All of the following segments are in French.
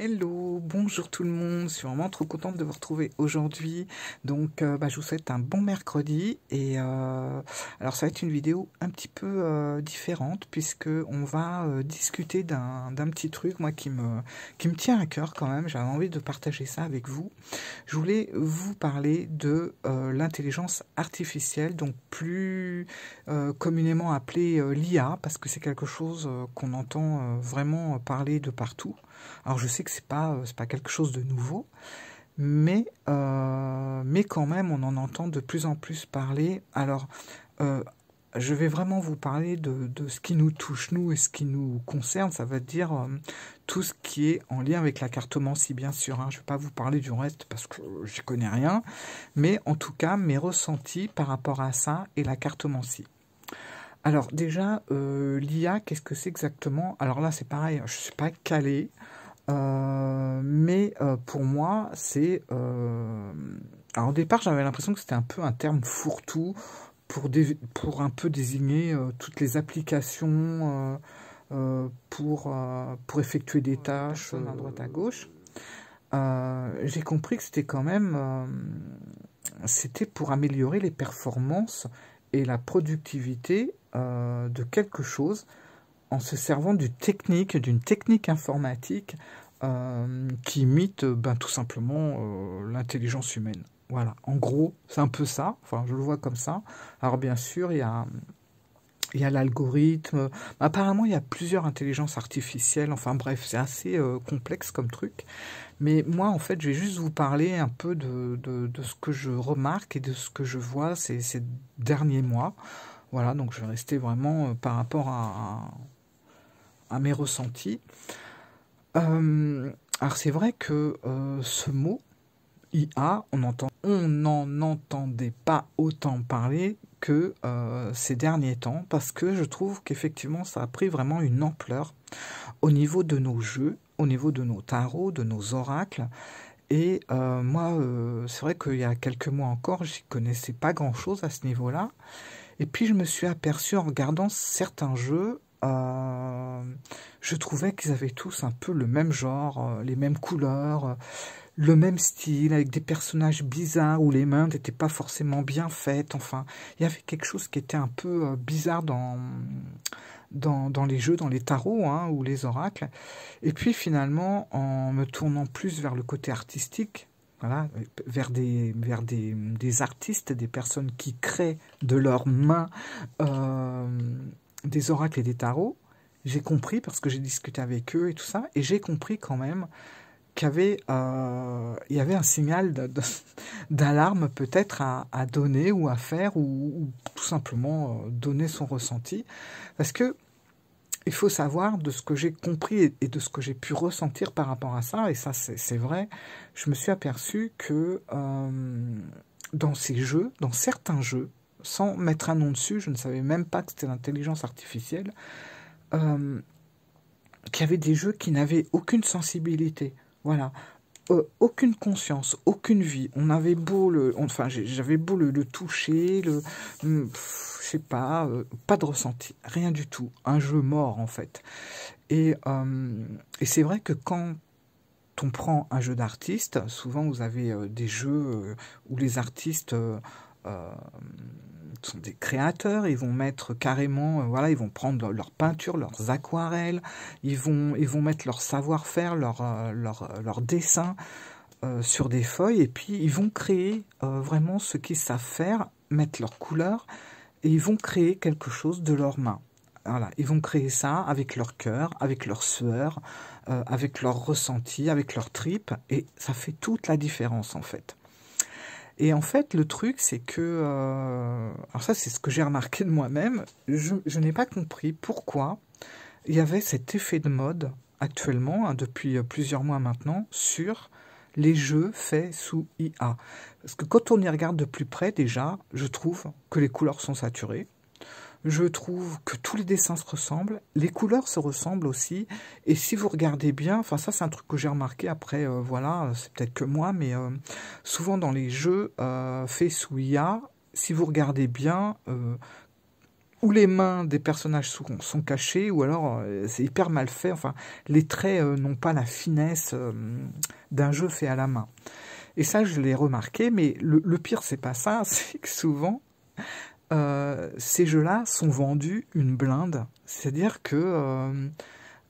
Hello, bonjour tout le monde, je suis vraiment trop contente de vous retrouver aujourd'hui. Donc euh, bah, je vous souhaite un bon mercredi et euh, alors ça va être une vidéo un petit peu euh, différente puisque on va discuter d'un petit truc moi qui me qui me tient à cœur quand même, j'avais envie de partager ça avec vous. Je voulais vous parler de l'intelligence artificielle, donc plus communément appelée l'IA parce que c'est quelque chose qu'on entend vraiment parler de partout. Alors je sais que c'est pas euh, pas quelque chose de nouveau, mais euh, mais quand même on en entend de plus en plus parler. Alors euh, je vais vraiment vous parler de, de, ce qui nous touche nous et ce qui nous concerne. Ça veut dire tout ce qui est en lien avec la cartomancie, bien sûr. Hein. Je ne vais pas vous parler du reste parce que je connais rien, mais en tout cas mes ressentis par rapport à ça et la cartomancie. Alors déjà, l'IA, qu'est-ce que c'est exactement Alors là, c'est pareil, hein. je ne suis pas calé. Euh, mais euh, pour moi, c'est. Euh, au départ, j'avais l'impression que c'était un peu un terme fourre-tout pour, pour un peu désigner toutes les applications pour, pour effectuer des tâches à droite à gauche. J'ai compris que c'était quand même. c'était pour améliorer les performances et la productivité de quelque chose en se servant d'une technique, d'une technique informatique euh, qui imite euh, ben, tout simplement euh, l'intelligence humaine. Voilà, en gros, c'est un peu ça, enfin je le vois comme ça. Alors bien sûr, il y a, l'algorithme, apparemment il y a plusieurs intelligences artificielles, enfin bref, c'est assez complexe comme truc. Mais moi, en fait, je vais juste vous parler un peu de, ce que je remarque et de ce que je vois ces, ces derniers mois. Voilà, donc je vais rester vraiment par rapport à à mes ressentis. Euh, alors c'est vrai que euh, ce mot, IA, on entend, on n'en entendait pas autant parler que euh, ces derniers temps, parce que je trouve qu'effectivement ça a pris vraiment une ampleur au niveau de nos jeux, au niveau de nos tarots, de nos oracles. Et moi, c'est vrai qu'il y a quelques mois encore, j'y connaissais pas grand-chose à ce niveau-là. Et puis je me suis aperçu en regardant certains jeux euh, je trouvais qu'ils avaient tous un peu le même genre, euh, les mêmes couleurs, euh, le même style, avec des personnages bizarres où les mains n'étaient pas forcément bien faites. Enfin, il y avait quelque chose qui était un peu bizarre dans, dans, les jeux, dans les tarots hein, ou les oracles. Et puis finalement, en me tournant plus vers le côté artistique, voilà, vers des, vers des, des artistes, des personnes qui créent de leurs mains des oracles et des tarots, j'ai compris, parce que j'ai discuté avec eux et tout ça, et j'ai compris quand même qu'il y, avait, euh, y avait un signal d'alarme peut-être à, donner ou à faire, ou, tout simplement euh, donner son ressenti. Parce que il faut savoir de ce que j'ai compris et de ce que j'ai pu ressentir par rapport à ça, et ça c'est vrai, je me suis aperçu que euh, dans ces jeux, dans certains jeux, sans mettre un nom dessus, je ne savais même pas que c'était l'intelligence artificielle, euh, qu'il y avait des jeux qui n'avaient aucune sensibilité. Voilà. Euh, aucune conscience, aucune vie. On avait beau le, enfin j'avais beau le, toucher, le, hum, je sais pas, euh, pas de ressenti, rien du tout. Un jeu mort en fait. Et, euh, et c'est vrai que quand on prend un jeu d'artiste, souvent vous avez des jeux où les artistes euh, sont des créateurs, ils vont mettre carrément, euh, voilà, ils vont prendre leur peinture, leurs aquarelles, ils vont, ils vont mettre leur savoir-faire, leur, euh, leur, dessin sur des feuilles, et puis ils vont créer vraiment ce qu'ils savent faire, mettre leurs couleurs, et ils vont créer quelque chose de leur mains. Voilà, ils vont créer ça avec leur cœur, avec leur sueur, avec leur ressenti, avec leur tripes, et ça fait toute la différence en fait. Et en fait, le truc, c'est que... Euh, alors ça, c'est ce que j'ai remarqué de moi-même. Je, n'ai pas compris pourquoi il y avait cet effet de mode actuellement, hein, depuis euh, plusieurs mois maintenant, sur les jeux faits sous IA. Parce que quand on y regarde de plus près, déjà, je trouve que les couleurs sont saturées je trouve que tous les dessins se ressemblent, les couleurs se ressemblent aussi, et si vous regardez bien, enfin ça c'est un truc que j'ai remarqué après, euh, voilà, c'est peut-être que moi, mais euh, souvent dans les jeux euh, faits sous IA, si vous regardez bien, où les mains des personnages sont, cachées, ou alors c'est hyper mal fait, enfin les traits n'ont pas la finesse d'un jeu fait à la main. Et ça, je l'ai remarqué, mais le pire, c'est pas ça, c'est que souvent, euh, ces jeux-là sont vendus une blinde. C'est-à-dire que euh,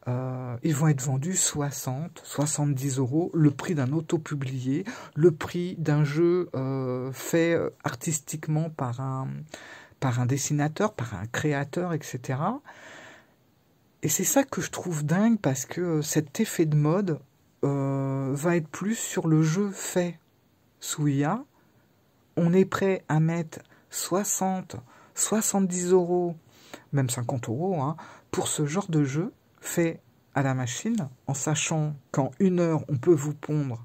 euh, ils vont être vendus 60, 70 euros, le prix d'un auto-publié, le prix d'un jeu fait artistiquement par un, par un dessinateur, par un créateur, etc. Et c'est ça que je trouve dingue parce que cet effet de mode va être plus sur le jeu fait sous IA. On est prêt à mettre 60, 70 euros, même 50 euros, hein, pour ce genre de jeu fait à la machine, en sachant qu'en une heure, on peut vous pondre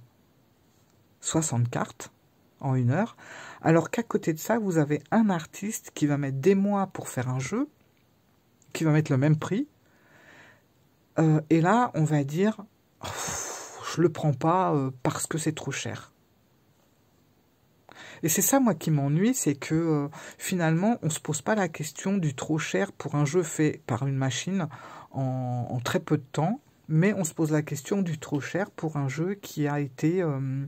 60 cartes en une heure, alors qu'à côté de ça, vous avez un artiste qui va mettre des mois pour faire un jeu, qui va mettre le même prix, euh, et là, on va dire, je le prends pas euh, parce que c'est trop cher. Et c'est ça, moi, qui m'ennuie, c'est que euh, finalement, on se pose pas la question du trop cher pour un jeu fait par une machine en, très peu de temps, mais on se pose la question du trop cher pour un jeu qui a été euh,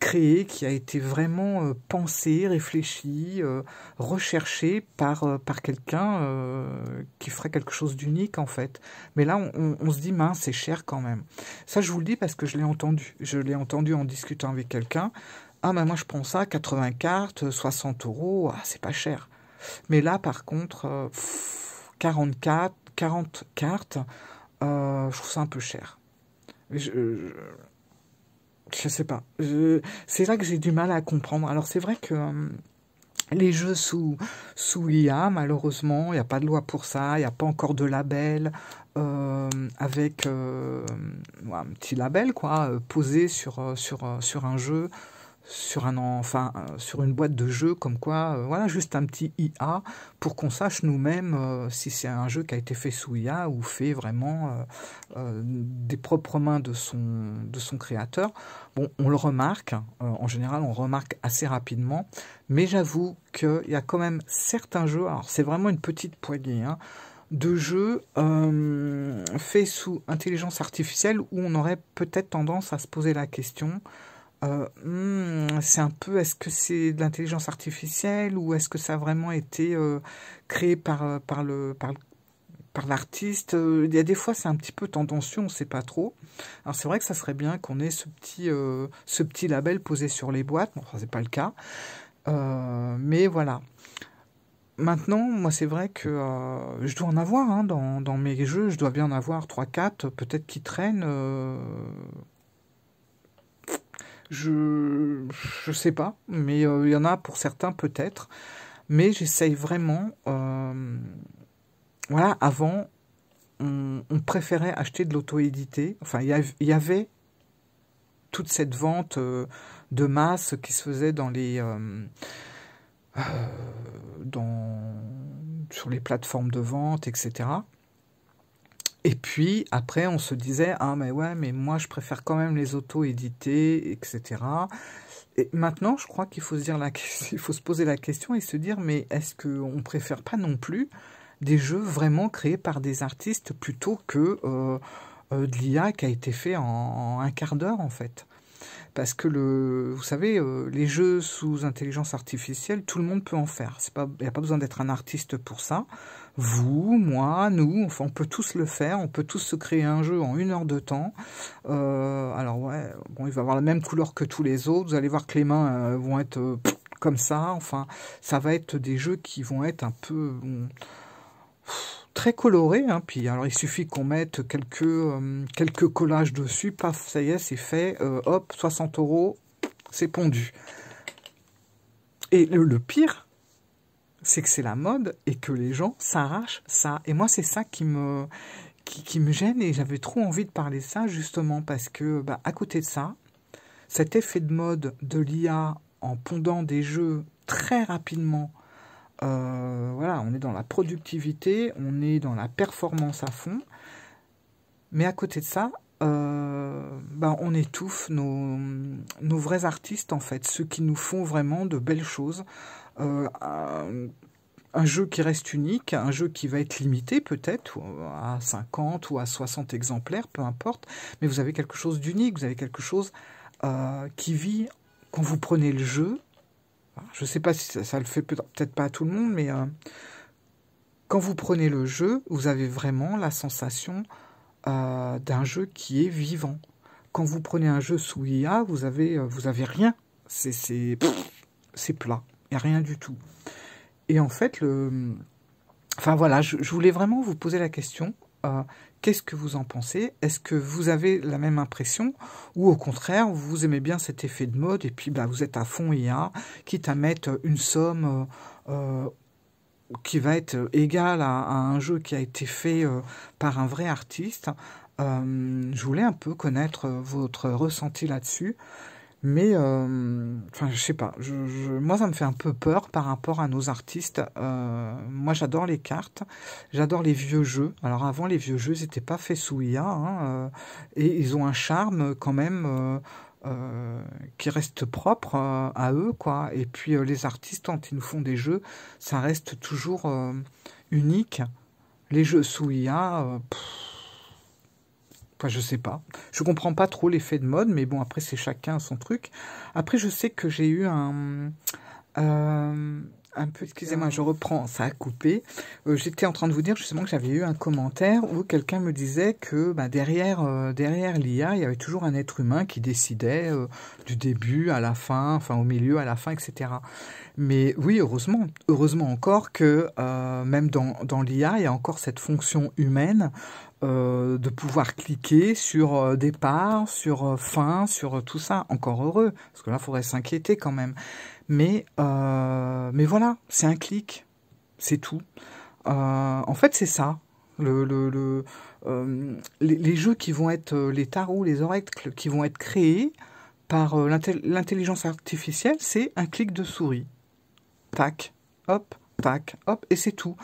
créé, qui a été vraiment euh, pensé, réfléchi, recherché par, par quelqu'un qui ferait quelque chose d'unique en fait. Mais là, on, on se dit, mince, c'est cher quand même. Ça, je vous le dis parce que je l'ai entendu. Je l'ai entendu en discutant avec quelqu'un. Ah, ben moi je prends ça, 80 cartes, 60 euros, ah, c'est pas cher. Mais là, par contre, 40 euh, cartes, euh, je trouve ça un peu cher. Je, je, je sais pas. C'est là que j'ai du mal à comprendre. Alors, c'est vrai que. Euh, les jeux sous, sous IA, malheureusement, il n'y a pas de loi pour ça, il n'y a pas encore de label avec un petit label quoi, posé sur, sur, sur un jeu sur un enfin euh, sur une boîte de jeu comme quoi euh, voilà juste un petit IA pour qu'on sache nous-mêmes euh, si c'est un jeu qui a été fait sous IA ou fait vraiment des propres mains de son de son créateur bon on le remarque en général on remarque assez rapidement mais j'avoue qu'il y a quand même certains jeux alors c'est vraiment une petite poignée hein, de jeux faits sous intelligence artificielle où on aurait peut-être tendance à se poser la question euh, hmm, c'est un peu, est-ce que c'est de l'intelligence artificielle ou est-ce que ça a vraiment été euh, créé par, euh, par le, par l'artiste. Il y a des fois, c'est un petit peu tendancieux, on ne sait pas trop. Alors c'est vrai que ça serait bien qu'on ait ce petit, ce petit label posé sur les boîtes. mais ce c'est pas le cas, mais voilà. Maintenant, moi, c'est vrai que je dois en avoir hein, dans, dans, mes jeux. Je dois bien en avoir 3-4, peut-être qui traînent je je sais pas, mais euh, il y en a pour certains peut-être. Mais j'essaye vraiment. Euh, voilà, avant, on, préférait acheter de l'auto-édité. Enfin, il y, avait toute cette vente euh, de masse qui se faisait dans les. sur les plateformes de vente, etc. Et puis après, on se disait ah mais ouais, mais moi je préfère quand même les auto éditer etc. Et maintenant, je crois qu'il faut se dire faut se poser la question et se dire mais est-ce qu'on préfère pas non plus des jeux vraiment créés par des artistes plutôt que euh, euh, de l'IA qui a été fait en, un quart d'heure en fait parce que le, vous savez, euh, les jeux sous intelligence artificielle, tout le monde peut en faire. Il n'y a pas besoin d'être un artiste pour ça vous, moi, nous, enfin, on peut tous le faire, on peut tous se créer un jeu en une heure de temps. Euh, alors ouais, bon, il va avoir la même couleur que tous les autres. Vous allez voir que les mains euh, vont être euh, comme ça. Enfin, ça va être des jeux qui vont être un peu très colorés. Hein. Puis alors, il suffit qu'on mette quelques quelques collages dessus. Paf, ça y est, c'est fait. hop, 60 euros, c'est pondu. Et le pire, c'est que c'est la mode et que les gens s'arrachent ça. Et moi, c'est ça qui me, qui, qui me gêne et j'avais trop envie de parler ça justement parce que, bah, à côté de ça, cet effet de mode de l'IA en pondant des jeux très rapidement, euh, voilà, on est dans la productivité, on est dans la performance à fond, mais à côté de ça, euh, bah, on étouffe nos, nos vrais artistes en fait, ceux qui nous font vraiment de belles choses. Euh, un, jeu qui reste unique, un jeu qui va être limité peut-être euh, à 50 ou à 60 exemplaires, peu importe, mais vous avez quelque chose d'unique, vous avez quelque chose euh, qui vit quand vous prenez le jeu. Hein, je ne sais pas si ça, le fait peut-être pas à tout le monde, mais quand vous prenez le jeu, vous avez vraiment la sensation d'un jeu qui est vivant. Quand vous prenez un jeu sous IA, vous avez, vous avez rien. C'est plat rien du tout. Et en fait, le... enfin voilà, je, voulais vraiment vous poser la question. Euh, qu'est-ce que vous en pensez Est-ce que vous avez la même impression Ou au contraire, vous aimez bien cet effet de mode et puis bah, vous êtes à fond IA, quitte à mettre une somme euh, euh, qui va être égale à, un jeu qui a été fait par un vrai artiste. je voulais un peu connaître votre ressenti là-dessus. Mais, euh, enfin, je sais pas. Je, moi, ça me fait un peu peur par rapport à nos artistes. Euh, moi, j'adore les cartes. J'adore les vieux jeux. Alors, avant, les vieux jeux, n'étaient pas faits sous IA. Hein, euh, et ils ont un charme quand même. qui reste propre à eux, quoi. Et puis les artistes, quand ils nous font des jeux, ça reste toujours unique. Les jeux sous IA, Enfin, je sais pas. Je comprends pas trop l'effet de mode, mais bon, après, c'est chacun son truc. Après, je sais que j'ai eu un... Euh, un peu, excusez-moi, ah. je reprends, ça a coupé. Euh, j'étais en train de vous dire justement que j'avais eu un commentaire où quelqu'un me disait que bah, derrière, euh, derrière l'IA, il y avait toujours un être humain qui décidait euh, du début à la fin, enfin au milieu à la fin, etc. Mais oui, heureusement, heureusement encore que même dans, dans l'IA, il y a encore cette fonction humaine de pouvoir cliquer sur départ, sur fin, sur tout ça. Encore heureux, parce que là, il faudrait s'inquiéter quand même. Mais, euh, mais voilà, c'est un clic, c'est tout. Euh, en fait, c'est ça. Euh, les, jeux qui vont être les tarots, les oracles, qui vont être créés par l'intelligence artificielle, c'est un clic de souris. Tac, hop, tac, hop, et c'est tout.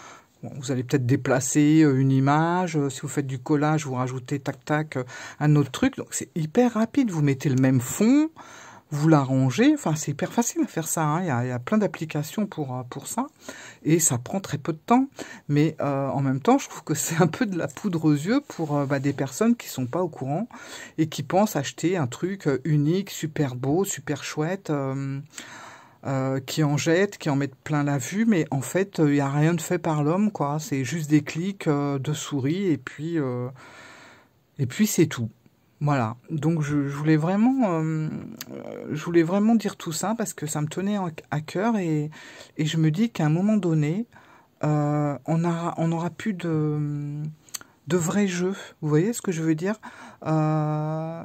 vous allez peut-être déplacer une image, si vous faites du collage, vous rajoutez tac tac un autre truc, donc c'est hyper rapide, vous mettez le même fond, vous l'arrangez, Enfin, c'est hyper facile à faire ça. Hein. Il, y a, plein d'applications pour, euh, pour ça. Et ça prend très peu de temps. Mais euh, en même temps, je trouve que c'est un peu de la poudre aux yeux pour euh, bah, des personnes qui sont pas au courant et qui pensent acheter un truc unique, super beau, super chouette. qui en jette, qui en met plein la vue, mais en fait, il n'y a rien de fait par l'homme, quoi. C'est juste des clics de souris et puis, et puis c'est tout. Voilà, donc euh, je, voulais vraiment, dire tout ça parce que ça me tenait à cœur et, je me dis qu'à un moment donné, euh, on aura, on plus de, vrais jeux. Vous voyez ce que je veux dire euh,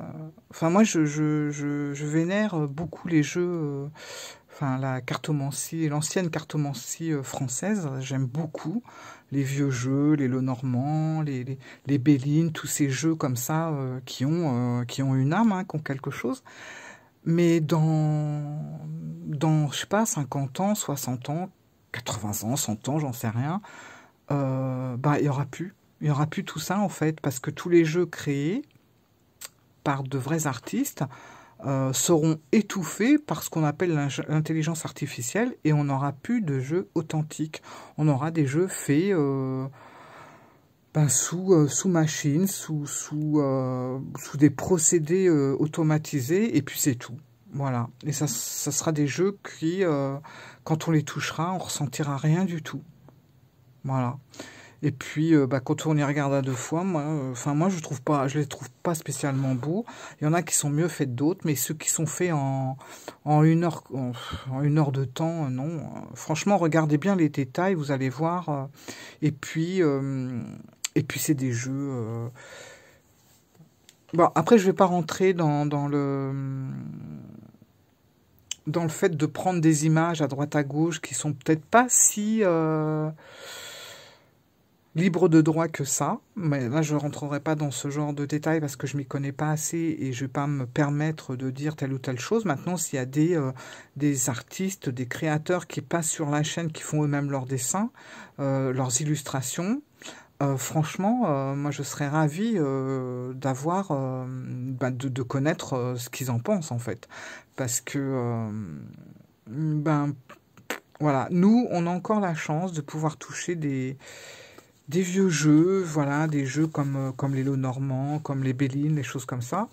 moi, je, je, vénère beaucoup les jeux. Enfin, la cartomancie, l'ancienne cartomancie française, j'aime beaucoup les vieux jeux, les Le les, les, les Bellines, tous ces jeux comme ça euh, qui, ont, euh, qui ont une âme, hein, qui ont quelque chose. Mais dans, dans, je sais pas, 50 ans, 60 ans, 80 ans, 100 ans, j'en sais rien, euh, bah, il n'y aura plus. Il n'y aura plus tout ça, en fait, parce que tous les jeux créés par de vrais artistes, euh, seront étouffés par ce qu'on appelle l'intelligence artificielle et on n'aura plus de jeux authentiques. On aura des jeux faits euh, ben, sous, machines, euh, sous machine, sous, sous, sous des procédés automatisés et puis c'est tout. Voilà. Et ça, ça sera des jeux qui, quand on les touchera, on ressentira rien du tout. Voilà. Et puis, euh, bah, quand on y regarde à deux fois, moi, euh, moi je trouve pas, je les trouve pas spécialement beaux. Il y en a qui sont mieux faits d'autres, mais ceux qui sont faits en, une heure, en, heure de temps, euh, non. Franchement, regardez bien les détails, vous allez voir. et puis, et puis c'est des jeux. Bon, après, je ne vais pas rentrer dans, le dans le fait de prendre des images à droite à gauche qui sont peut-être pas si libre de droit que ça. Mais là, je ne rentrerai pas dans ce genre de détails parce que je m'y connais pas assez et je ne vais pas me permettre de dire telle ou telle chose. Maintenant, s'il y a des, euh, des artistes, des créateurs qui passent sur la chaîne, qui font eux-mêmes leurs dessins, euh, leurs illustrations, euh, franchement, moi je serais ravi d'avoir, bah, de, connaître ce qu'ils en pensent en fait, parce que ben voilà, nous on a encore la chance de pouvoir toucher des, des vieux jeux, voilà, des jeux comme, euh, comme les lots normands, comme les Bélines, des choses comme ça.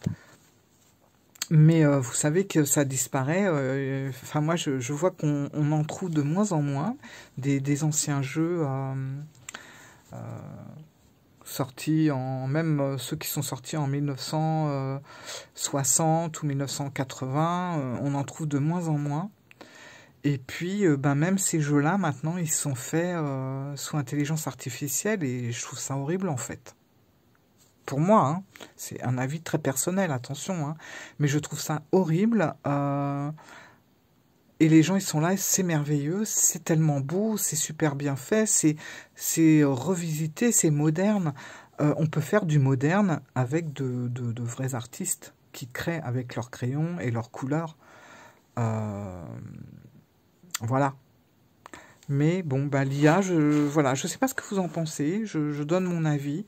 Mais euh, vous savez que ça disparaît. Euh, enfin, moi, je, vois qu'on en trouve de moins en moins des, anciens jeux sortis en. Même ceux qui sont sortis en 1960 ou 1980, on en trouve de moins en moins. Et puis, euh, ben, même ces jeux-là, maintenant, ils sont faits euh, sous intelligence artificielle et je trouve ça horrible en fait. Pour moi, hein, c'est un avis très personnel, attention, hein. mais je trouve ça horrible. Euh, et les gens, ils sont là, c'est merveilleux, c'est tellement beau, c'est super bien fait, c'est revisité, c'est moderne. on peut faire du moderne avec de, vrais artistes qui créent avec leurs crayons et leurs couleurs. Euh, voilà. Mais bon, bah, l'IA, je ne voilà, je sais pas ce que vous en pensez, je, donne mon avis.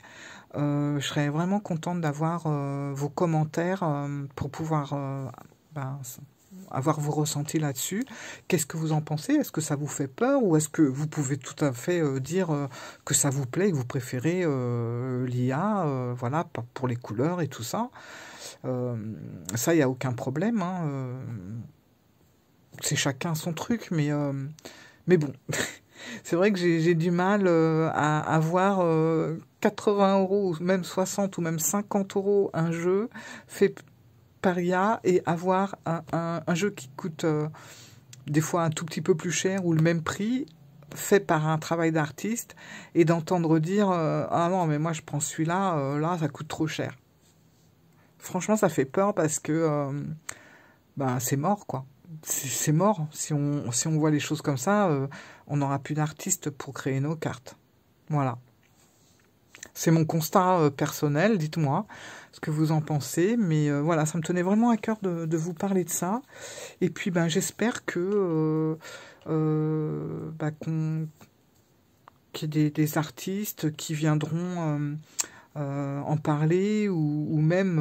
Euh, je serais vraiment contente d'avoir euh, vos commentaires euh, pour pouvoir ben, avoir vos ressentis là-dessus. Qu'est-ce que vous en pensez Est-ce que ça vous fait peur ou est-ce que vous pouvez tout à fait dire que ça vous plaît et que vous préférez l'IA voilà, pour les couleurs et tout ça Ça, il n'y a aucun problème. Hein, c'est chacun son truc, mais, euh, mais bon. c'est vrai que j'ai du mal euh, à avoir 80 euh, euros, même 60 ou même 50 euros un jeu fait par IA et avoir un, jeu qui coûte des fois un tout petit peu plus cher ou le même prix fait par un travail d'artiste et d'entendre dire ah non mais moi je prends celui-là là ça coûte trop cher franchement ça fait peur parce que ben, c'est mort quoi c'est mort. Si on, si on voit les choses comme ça, euh, on n'aura plus d'artistes pour créer nos cartes. Voilà. C'est mon constat euh, personnel, dites-moi ce que vous en pensez. Mais euh, voilà, ça me tenait vraiment à cœur de, vous parler de ça. Et puis, ben, j'espère que ben, qu'il y ait des, artistes qui viendront en parler ou même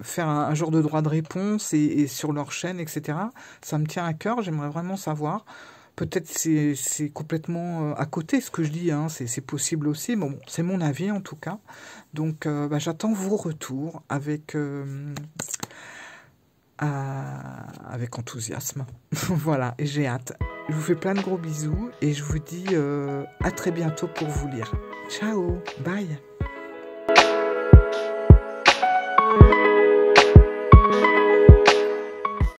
faire un, genre de droit de réponse et, sur leur chaîne, etc. Ça me tient à cœur, j'aimerais vraiment savoir. Peut-être c'est, c'est complètement euh, à côté ce que je dis, hein. c'est, possible aussi, mais bon, c'est mon avis en tout cas. Donc euh, bah, j'attends vos retours avec, euh, avec enthousiasme. voilà, et j'ai hâte. Je vous fais plein de gros bisous et je vous dis à très bientôt pour vous lire. Ciao, bye